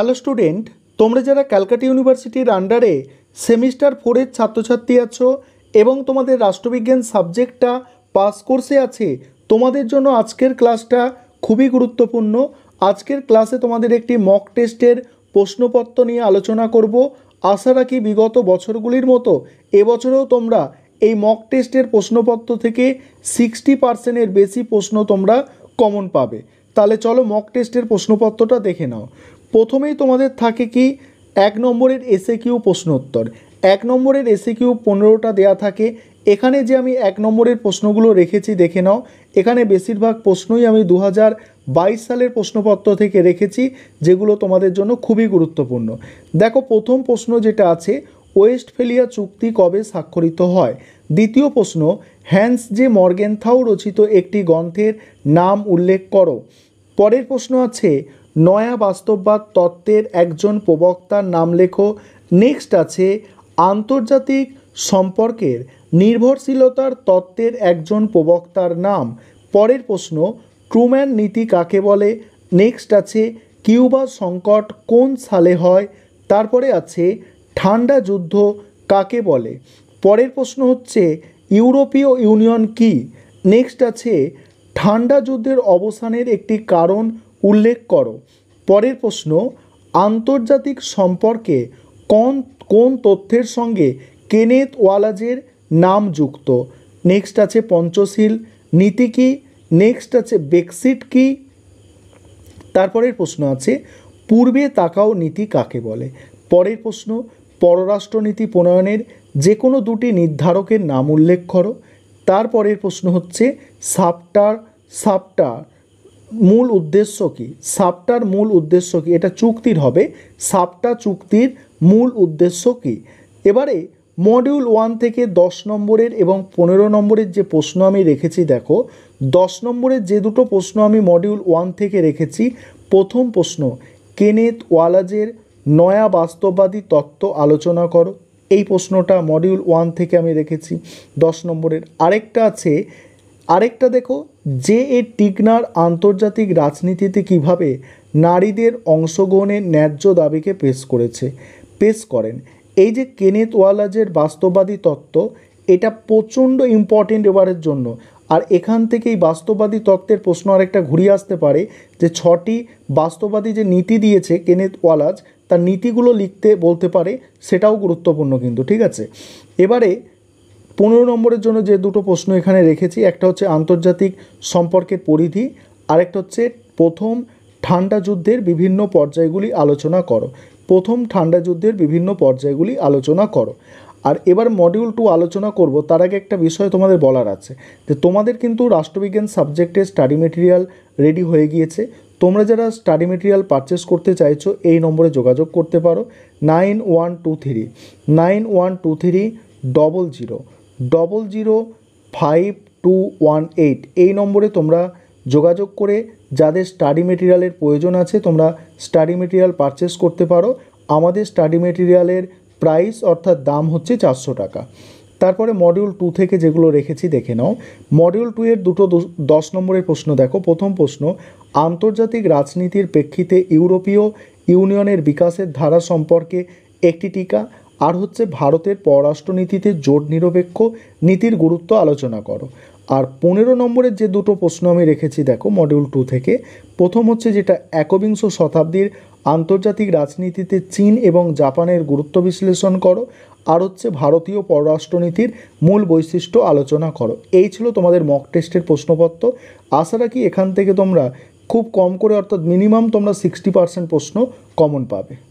hello student তোমরা যারা ক্যালকাটা ইউনিভার্সিটির আন্ডারে সেমিস্টার ফোরের ছাত্রছাত্রী আছো এবং তোমাদের রাষ্ট্রবিজ্ঞান সাবজেক্টটা পাস কোর্সে আছে তোমাদের জন্য আজকের ক্লাসটা খুবই গুরুত্বপূর্ণ আজকের ক্লাসে তোমাদের একটি মক টেস্টের প্রশ্নপত্র নিয়ে আলোচনা করব আশা রাখি বিগত বছরগুলির মতো এবছরেও তোমরা এই মক টেস্টের প্রশ্নপত্র থেকে সিক্সটি পার্সেন্টের বেশি প্রশ্ন তোমরা কমন পাবে তাহলে চলো মক টেস্টের প্রশ্নপত্রটা দেখে নাও প্রথমেই তোমাদের থাকে কি এক নম্বরের এসে কিউ প্রশ্নোত্তর এক নম্বরের এসে কিউ পনেরোটা দেওয়া থাকে এখানে যে আমি এক নম্বরের প্রশ্নগুলো রেখেছি দেখে নাও এখানে বেশিরভাগ প্রশ্নই আমি দু বাইশ সালের প্রশ্নপত্র থেকে রেখেছি যেগুলো তোমাদের জন্য খুবই গুরুত্বপূর্ণ দেখো প্রথম প্রশ্ন যেটা আছে ওয়েস্টফেলিয়া চুক্তি কবে স্বাক্ষরিত হয় দ্বিতীয় প্রশ্ন হ্যান্স যে মর্গেনথাও রচিত একটি গ্রন্থের নাম উল্লেখ করো পরের প্রশ্ন আছে নয়া বাস্তববাদ তত্ত্বের একজন প্রবক্তার নাম লেখো নেক্সট আছে আন্তর্জাতিক সম্পর্কের নির্ভরশীলতার তত্ত্বের একজন প্রবক্তার নাম পরের প্রশ্ন ট্রুম্যান নীতি কাকে বলে নেক্সট আছে কিউবা সংকট কোন সালে হয় তারপরে আছে ঠান্ডা যুদ্ধ কাকে বলে পরের প্রশ্ন হচ্ছে ইউরোপীয় ইউনিয়ন কি নেক্সট আছে ঠান্ডা যুদ্ধের অবসানের একটি কারণ উল্লেখ করো পরের প্রশ্ন আন্তর্জাতিক সম্পর্কে কোন কোন তথ্যের সঙ্গে কেনেথ ওয়ালাজের নাম যুক্ত নেক্সট আছে পঞ্চশীল নীতি কি নেক্সট আছে বেক্সিট কি তারপরের প্রশ্ন আছে পূর্বে তাকাও নীতি কাকে বলে পরের প্রশ্ন পররাষ্ট্রনীতি প্রণয়নের যে কোনো দুটি নির্ধারকের নাম উল্লেখ করো তারপরের প্রশ্ন হচ্ছে সাপটার সাপটার মূল উদ্দেশ্য কি সাপটার মূল উদ্দেশ্য কি এটা চুক্তির হবে সাপটা চুক্তির মূল উদ্দেশ্য কি এবারে মডিউল ওয়ান থেকে দশ নম্বরের এবং পনেরো নম্বরের যে প্রশ্ন আমি রেখেছি দেখো দশ নম্বরের যে দুটো প্রশ্ন আমি মডিউল ওয়ান থেকে রেখেছি প্রথম প্রশ্ন কেনেত ওয়ালাজের নয়া বাস্তববাদী তত্ত্ব আলোচনা করো এই প্রশ্নটা মডিউল ওয়ান থেকে আমি রেখেছি দশ নম্বরের আরেকটা আছে আরেকটা দেখো যে এ টিকনার আন্তর্জাতিক রাজনীতিতে কিভাবে নারীদের অংশগ্রহণের ন্যায্য দাবিকে পেশ করেছে পেশ করেন এই যে কেনেথ ওয়ালাজের বাস্তববাদী তত্ত্ব এটা প্রচণ্ড ইম্পর্টেন্ট এবারের জন্য আর এখান থেকেই বাস্তববাদী তত্ত্বের প্রশ্ন আরেকটা ঘুরিয়ে আসতে পারে যে ছটি বাস্তববাদী যে নীতি দিয়েছে কেনেথ ওয়ালাজ তার নীতিগুলো লিখতে বলতে পারে সেটাও গুরুত্বপূর্ণ কিন্তু ঠিক আছে এবারে পনেরো নম্বরের জন্য যে দুটো প্রশ্ন এখানে রেখেছি একটা হচ্ছে আন্তর্জাতিক সম্পর্কের পরিধি আরেকটা হচ্ছে প্রথম ঠান্ডা যুদ্ধের বিভিন্ন পর্যায়গুলি আলোচনা করো প্রথম ঠান্ডা যুদ্ধের বিভিন্ন পর্যায়গুলি আলোচনা করো আর এবার মডিউল টু আলোচনা করব তার আগে একটা বিষয় তোমাদের বলার আছে যে তোমাদের কিন্তু রাষ্ট্রবিজ্ঞান সাবজেক্টে স্টাডি মেটেরিয়াল রেডি হয়ে গিয়েছে তোমরা যারা স্টাডি মেটেরিয়াল পারচেস করতে চাইছো এই নম্বরে যোগাযোগ করতে পারো nine one two three nine one two three double zero double zero five two one eight এই নম্বরে তোমরা যোগাযোগ করে যাদের স্টাডি মেটেরিয়ালের প্রয়োজন আছে তোমরা স্টাডি মেটেরিয়াল পারচেস করতে পারো আমাদের স্টাডি মেটেরিয়ালের প্রাইস অর্থাৎ দাম হচ্ছে চারশো টাকা তারপরে মডিউল টু থেকে যেগুলো রেখেছি দেখে নাও মডিউল টু এর দুটো দশ নম্বরের প্রশ্ন দেখো প্রথম প্রশ্ন আন্তর্জাতিক রাজনীতির প্রেক্ষিতে ইউরোপীয় ইউনিয়নের বিকাশের ধারা সম্পর্কে একটি টিকা আর হচ্ছে ভারতের পররাষ্ট্রনীতিতে জোট নিরপেক্ষ নীতির গুরুত্ব আলোচনা করো আর পনেরো নম্বরের যে দুটো প্রশ্ন আমি রেখেছি দেখো মডিউল টু থেকে প্রথম হচ্ছে যেটা একবিংশ শতাব্দীর আন্তর্জাতিক রাজনীতিতে চীন এবং জাপানের গুরুত্ব বিশ্লেষণ করো আর হচ্ছে ভারতীয় পররাষ্ট্রনীতির মূল বৈশিষ্ট্য আলোচনা করো এই ছিল তোমাদের মক টেস্টের প্রশ্নপত্র আশা রাখি এখান থেকে তোমরা খুব কম করে অর্থাৎ মিনিমাম তোমরা সিক্সটি পার্সেন্ট প্রশ্ন কমন পাবে